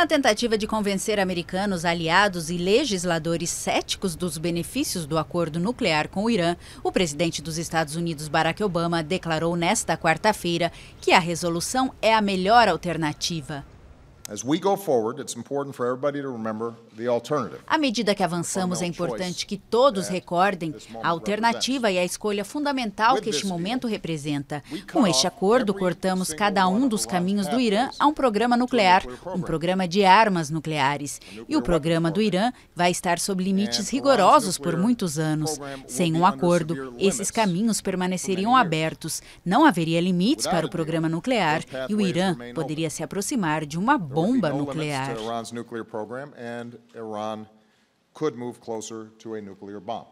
Na tentativa de convencer americanos, aliados e legisladores céticos dos benefícios do acordo nuclear com o Irã, o presidente dos Estados Unidos, Barack Obama, declarou nesta quarta-feira que a resolução é a melhor alternativa. À medida que avançamos, é importante que todos recordem a alternativa e a escolha fundamental que este momento representa. Com este acordo, cortamos cada um dos caminhos do Irã a um programa nuclear, um programa de armas nucleares. E o programa do Irã vai estar sob limites rigorosos por muitos anos. Sem um acordo, esses caminhos permaneceriam abertos, não haveria limites para o programa nuclear e o Irã poderia se aproximar de uma bomba bomba no nuclear. Iran's nuclear program, and Iran could move closer to a nuclear bomb.